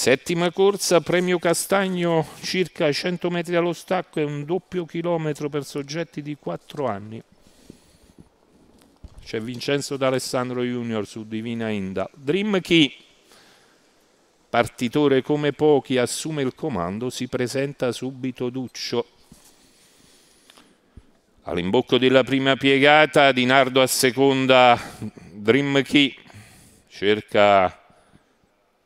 Settima corsa, premio Castagno, circa 100 metri allo stacco e un doppio chilometro per soggetti di 4 anni. C'è Vincenzo D'Alessandro Junior su Divina Inda. Dream Key, partitore come pochi, assume il comando, si presenta subito Duccio. All'imbocco della prima piegata, Dinardo a seconda, Dream Key cerca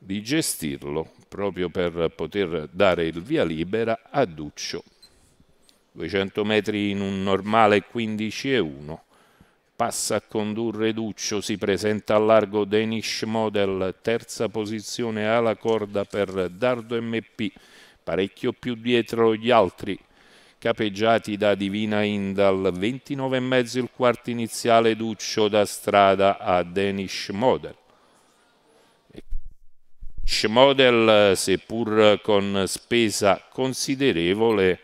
di gestirlo proprio per poter dare il via libera a Duccio. 200 metri in un normale 15 e 1. Passa a condurre Duccio, si presenta al largo Danish Model, terza posizione alla corda per Dardo MP, parecchio più dietro gli altri capeggiati da Divina Indal, 29,5 il quarto iniziale Duccio da strada a Danish Model. Schmodel, seppur con spesa considerevole,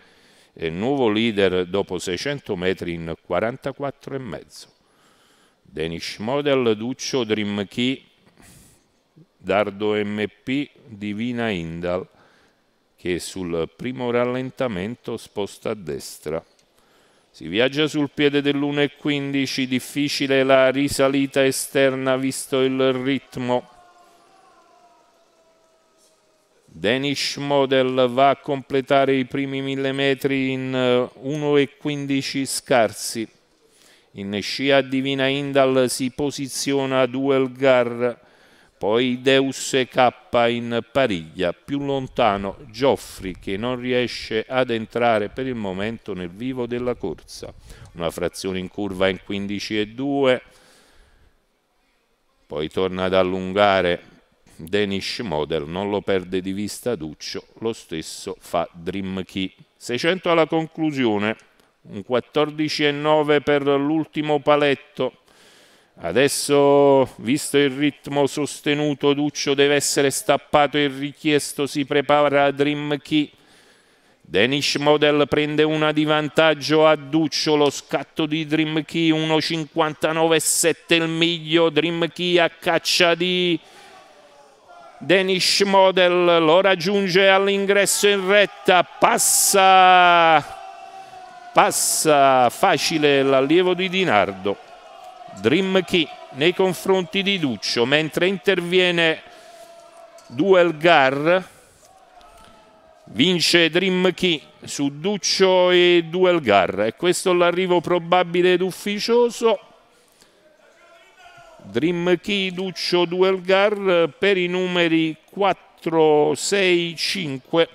è nuovo leader dopo 600 metri in 44,5. Denis Schmodel, Duccio, Dream Key, Dardo MP, Divina Indal, che sul primo rallentamento sposta a destra. Si viaggia sul piede dell'1.15, difficile la risalita esterna visto il ritmo Danish Model va a completare i primi mille metri in 1,15 eh, scarsi. In scia Divina Indal si posiziona a poi Deus K in pariglia, più lontano Geoffrey che non riesce ad entrare per il momento nel vivo della corsa. Una frazione in curva in 15,2, poi torna ad allungare Danish Model, non lo perde di vista Duccio, lo stesso fa Dream Key. 600 alla conclusione, un 14,9 per l'ultimo paletto. Adesso, visto il ritmo sostenuto, Duccio deve essere stappato e richiesto, si prepara Dream Key. Danish Model prende una di vantaggio a Duccio, lo scatto di Dream Key 1.59,7 il miglio, Dream Key a caccia di Danish Model lo raggiunge all'ingresso in retta, passa, passa facile l'allievo di Dinardo, Dream Key nei confronti di Duccio, mentre interviene Duel Gar, vince Dream Key su Duccio e Duel Gar e questo l'arrivo probabile ed ufficioso Dream Key, Duccio, Duelgar per i numeri 4, 6, 5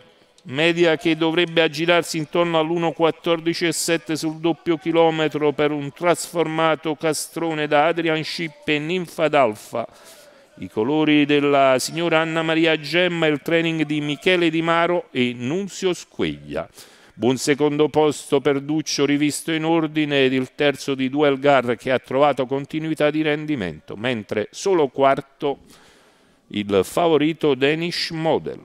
media che dovrebbe aggirarsi intorno all'1.14,7 sul doppio chilometro per un trasformato castrone da Adrian Ship e Ninfa d'Alfa. I colori della signora Anna Maria Gemma, il training di Michele Di Maro e Nunzio Squeglia. Buon secondo posto per Duccio rivisto in ordine ed il terzo di Duelgar che ha trovato continuità di rendimento, mentre solo quarto il favorito Danish Model.